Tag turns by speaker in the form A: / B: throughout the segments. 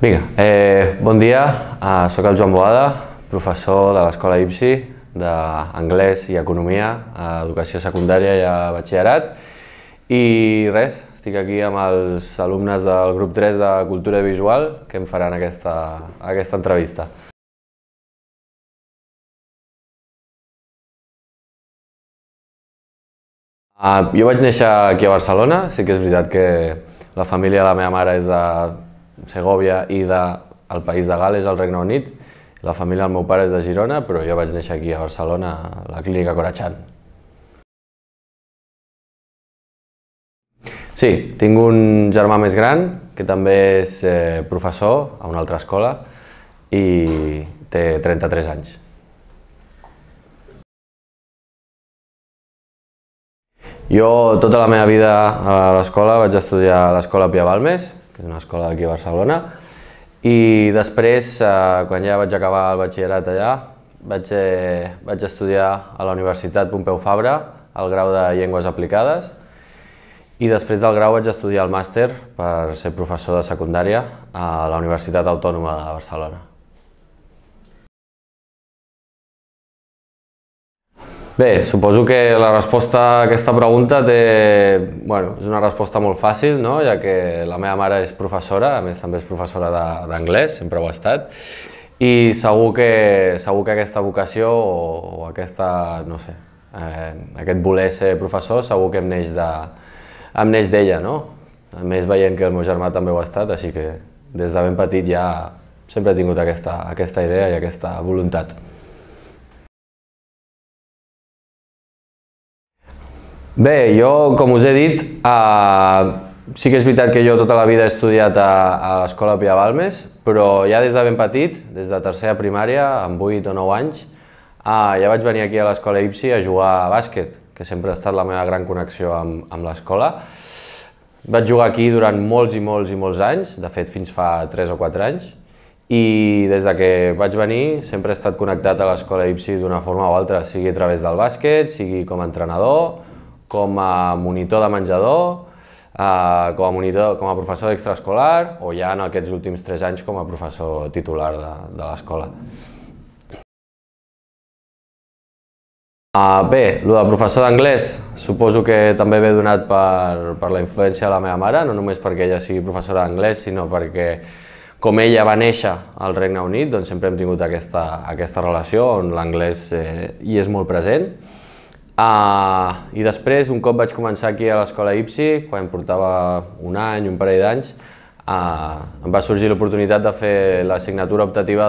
A: Vinga, eh, bon dia, uh, sóc el Joan Boada, professor de l'Escola IPSI d'Anglès i Economia, a Educació Secundària i a Batxillerat. I res, estic aquí amb els alumnes del grup 3 de Cultura Visual que em faran aquesta, aquesta entrevista. Uh, jo vaig néixer aquí a Barcelona, sí que és veritat que la família de la meva mare és de Segòvia i del de, país de Gales, al Regne Unit. La família del meu pare és de Girona, però jo vaig néixer aquí a Barcelona, a la clínica Corachan. Sí, tinc un germà més gran, que també és eh, professor a una altra escola, i té 33 anys. Jo tota la meva vida a l'escola vaig estudiar a l'escola Pia Balmes, que és una escola d'aquí a Barcelona. I després, eh, quan ja vaig acabar el batxillerat allà, vaig, eh, vaig estudiar a la Universitat Pompeu Fabra el grau de Llengües Aplicades i després del grau vaig estudiar el màster per ser professor de secundària a la Universitat Autònoma de Barcelona. Bé, suposo que la resposta a aquesta pregunta té, bueno, és una resposta molt fàcil, no? ja que la meva mare és professora, a més també és professora d'anglès, sempre ho ha estat, i segur que, segur que aquesta vocació o, o aquesta, no sé, eh, aquest voler ser professor segur que em neix d'ella, de, no? A més, veient que el meu germà també ho ha estat, així que des de ben petit ja sempre he tingut aquesta, aquesta idea i aquesta voluntat. Bé, jo, com us he dit, eh, sí que és veritat que jo tota la vida he estudiat a, a l'Escola Pia Balmes, però ja des de ben petit, des de tercera primària, amb 8 o 9 anys, eh, ja vaig venir aquí a l'Escola Ipsi a jugar a bàsquet, que sempre ha estat la meva gran connexió amb, amb l'escola. Vaig jugar aquí durant molts i molts i molts anys, de fet fins fa 3 o 4 anys, i des de que vaig venir sempre he estat connectat a l'escola IPSI d'una forma o altra, sigui a través del bàsquet, sigui com a entrenador, com a monitor de menjador, eh, com a monitor, com a professor extraescolar o ja en aquests últims tres anys com a professor titular de, de l'escola. Eh, bé, el de professor d'anglès suposo que també ve donat per, per la influència de la meva mare, no només perquè ella sigui professora d'anglès, sinó perquè com ella va néixer al Regne Unit, doncs sempre hem tingut aquesta, aquesta relació on l'anglès eh, hi és molt present. Uh, I després, un cop vaig començar aquí a l'escola IPSI, quan portava un any, un parell d'anys, uh, em va sorgir l'oportunitat de fer l'assignatura optativa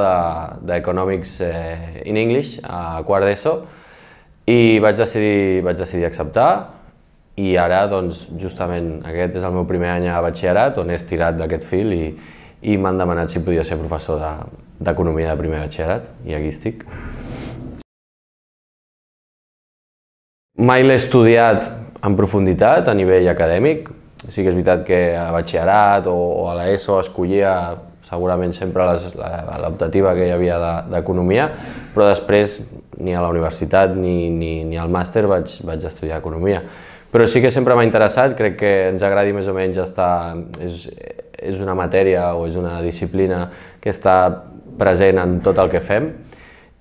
A: d'Economics de, eh, in English a quart d'ESO i vaig decidir, vaig decidir acceptar i ara, doncs, justament aquest és el meu primer any a batxillerat on he estirat d'aquest fil i, i m'han demanat si podia ser professor d'Economia de, de primer batxillerat i aquí estic. Mai l'he estudiat en profunditat a nivell acadèmic. Sí que és veritat que a batxillerat o, o a l'ESO escollia segurament sempre l'optativa que hi havia d'economia, de, però després ni a la universitat ni, ni, ni al màster vaig, vaig estudiar economia. Però sí que sempre m'ha interessat, crec que ens agradi més o menys estar... És, és una matèria o és una disciplina que està present en tot el que fem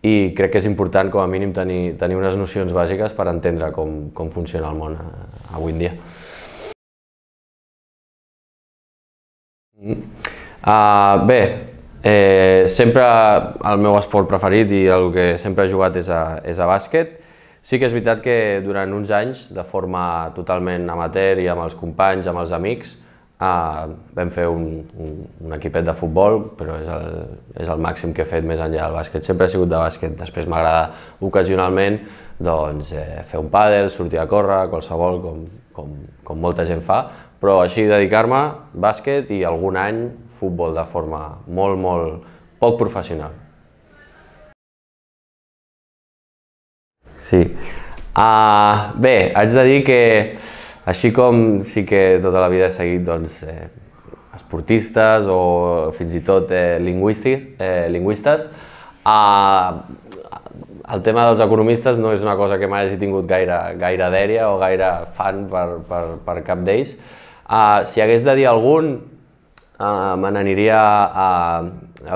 A: i crec que és important com a mínim tenir, tenir unes nocions bàsiques per entendre com, com funciona el món eh, avui en dia. Uh, bé, eh, sempre el meu esport preferit i el que sempre he jugat és a, és a bàsquet. Sí que és veritat que durant uns anys, de forma totalment amateur i amb els companys, amb els amics, Ah, vam fer un, un, un equipet de futbol, però és el, és el màxim que he fet més enllà del bàsquet. Sempre he sigut de bàsquet, després m'agrada ocasionalment doncs, eh, fer un pàdel, sortir a córrer, qualsevol, com, com, com molta gent fa, però així dedicar-me bàsquet i algun any futbol de forma molt, molt poc professional. Sí. Ah, bé, haig de dir que així com sí que tota la vida he seguit doncs, eh, esportistes o fins i tot eh, lingüístics, eh, lingüistes, eh, el tema dels economistes no és una cosa que mai hagi tingut gaire, gaire dèria o gaire fan per, per, per cap d'ells. Eh, si hagués de dir algun, eh, me n'aniria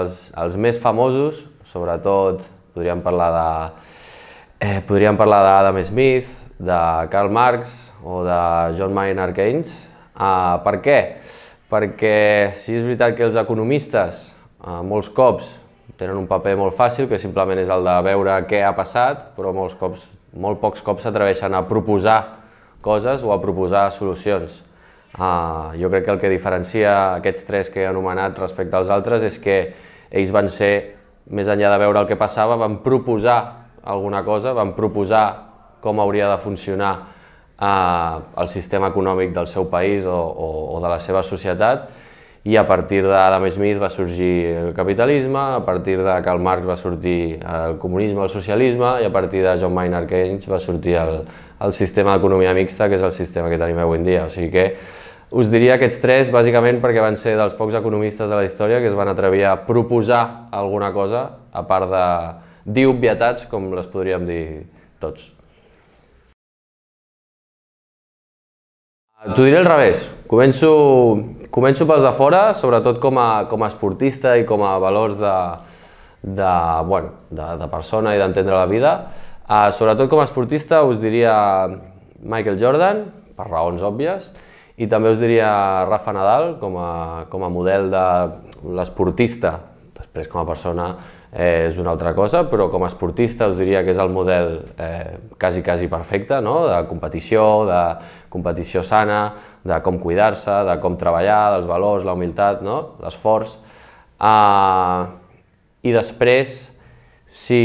A: als, als més famosos, sobretot podríem parlar de... Eh, podríem parlar d'Adam Smith, de Karl Marx o de John Maynard Keynes. Uh, per què? Perquè si és veritat que els economistes uh, molts cops tenen un paper molt fàcil, que simplement és el de veure què ha passat, però molts cops, molt pocs cops s'atreveixen a proposar coses o a proposar solucions. Uh, jo crec que el que diferencia aquests tres que he anomenat respecte als altres és que ells van ser, més enllà de veure el que passava, van proposar alguna cosa, van proposar com hauria de funcionar eh, el sistema econòmic del seu país o, o, o de la seva societat i a partir d'Adam Smith va sorgir el capitalisme, a partir de Karl Marx va sortir eh, el comunisme, el socialisme i a partir de John Maynard Keynes va sortir el, el sistema d'economia mixta, que és el sistema que tenim avui en dia. O sigui que us diria aquests tres bàsicament perquè van ser dels pocs economistes de la història que es van atrevir a proposar alguna cosa a part de dir obvietats com les podríem dir tots. T'ho diré al revés. Començo, començo pels de fora, sobretot com a, com a esportista i com a valors de, de, bueno, de, de persona i d'entendre la vida. Uh, sobretot com a esportista us diria Michael Jordan, per raons òbvies, i també us diria Rafa Nadal com a, com a model de l'esportista, després com a persona eh, és una altra cosa, però com a esportista us diria que és el model eh, quasi, quasi perfecte, no? de competició, de competició sana, de com cuidar-se, de com treballar, dels valors, la humilitat, no? l'esforç. Uh, I després, si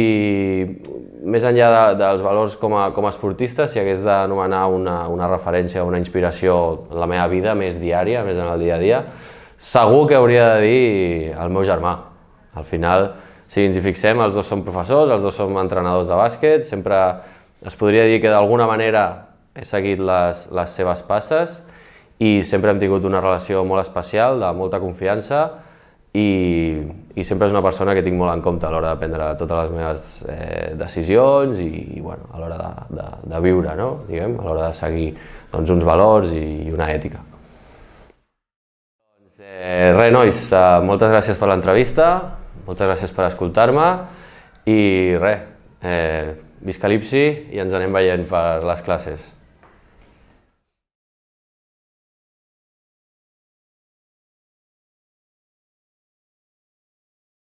A: més enllà de, dels valors com a, com a esportista, si hagués d'anomenar una, una referència, una inspiració en la meva vida més diària, més en el dia a dia, segur que hauria de dir el meu germà. Al final, si ens hi fixem, els dos som professors, els dos som entrenadors de bàsquet, sempre es podria dir que d'alguna manera he seguit les, les seves passes i sempre hem tingut una relació molt especial, de molta confiança i, i sempre és una persona que tinc molt en compte a l'hora de prendre totes les meves eh, decisions i, i bueno, a l'hora de, de, de viure, no? Diguem, a l'hora de seguir doncs, uns valors i, i una ètica. Doncs, eh, res, nois, eh, moltes gràcies per l'entrevista moltes gràcies per escoltar-me i res, eh, visca l'Ipsi i ens anem veient per les classes.